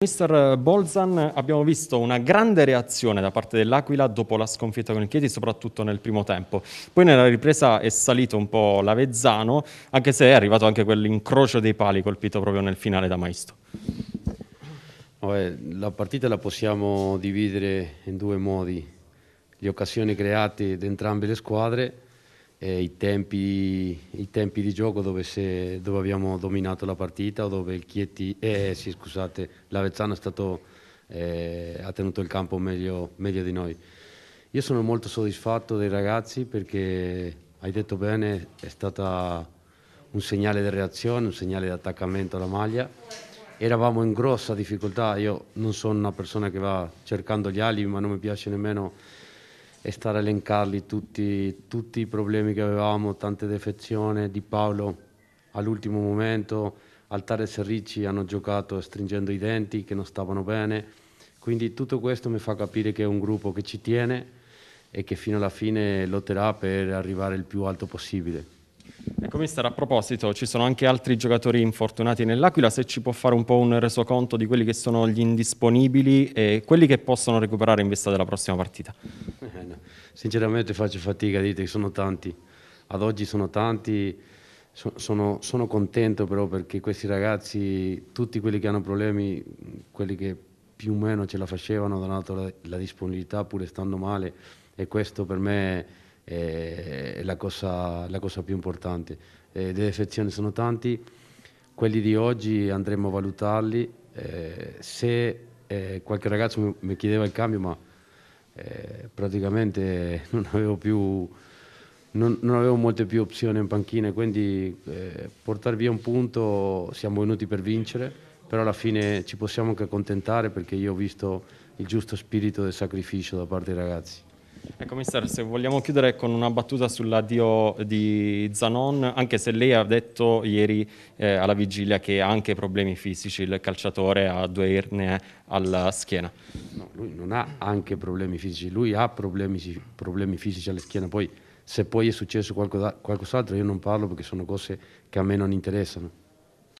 Mister Bolzan, abbiamo visto una grande reazione da parte dell'Aquila dopo la sconfitta con il Chieti, soprattutto nel primo tempo. Poi nella ripresa è salito un po' l'Avezzano, anche se è arrivato anche quell'incrocio dei pali colpito proprio nel finale da Maisto. Eh, la partita la possiamo dividere in due modi, le occasioni create da entrambe le squadre eh, i, tempi, i, tempi, di gioco dove, se, dove, abbiamo dominato la partita o dove il Chieti, eh, eh sì, scusate, l'Avezzano eh, ha tenuto il campo meglio, meglio di noi. Io sono molto soddisfatto dei ragazzi perché, hai detto bene, è stato un segnale di reazione, un segnale di attaccamento alla maglia. Eravamo in grossa difficoltà, io non sono una persona che va cercando gli alibi, ma non mi piace nemmeno e stare a elencarli tutti, tutti i problemi che avevamo, tante defezioni di Paolo all'ultimo momento, Altare e Serricci hanno giocato stringendo i denti che non stavano bene, quindi tutto questo mi fa capire che è un gruppo che ci tiene e che fino alla fine lotterà per arrivare il più alto possibile. E commissario, a proposito, ci sono anche altri giocatori infortunati nell'Aquila, se ci può fare un po' un resoconto di quelli che sono gli indisponibili e quelli che possono recuperare in vista della prossima partita. Eh, no. Sinceramente faccio fatica dite che sono tanti, ad oggi sono tanti, so, sono, sono, contento però perché questi ragazzi, tutti quelli che hanno problemi, quelli che più o meno ce la facevano, hanno dato la, la disponibilità pure stando male e questo per me... È, è la cosa, la cosa più importante. Eh, le defezioni sono tanti, quelli di oggi andremo a valutarli. Eh, se eh, qualche ragazzo mi chiedeva il cambio, ma eh, praticamente non avevo più... Non, non, avevo molte più opzioni in panchina, quindi eh, portare via un punto siamo venuti per vincere, però alla fine ci possiamo anche accontentare perché io ho visto il giusto spirito del sacrificio da parte dei ragazzi. Ecco, eh, mister, se vogliamo chiudere con una battuta sull'addio di Zanon, anche se lei ha detto ieri eh, alla vigilia che ha anche problemi fisici, il calciatore ha due irne alla schiena. No, lui non ha anche problemi fisici, lui ha problemi, problemi fisici alla schiena, poi se poi è successo qualcos'altro io non parlo perché sono cose che a me non interessano.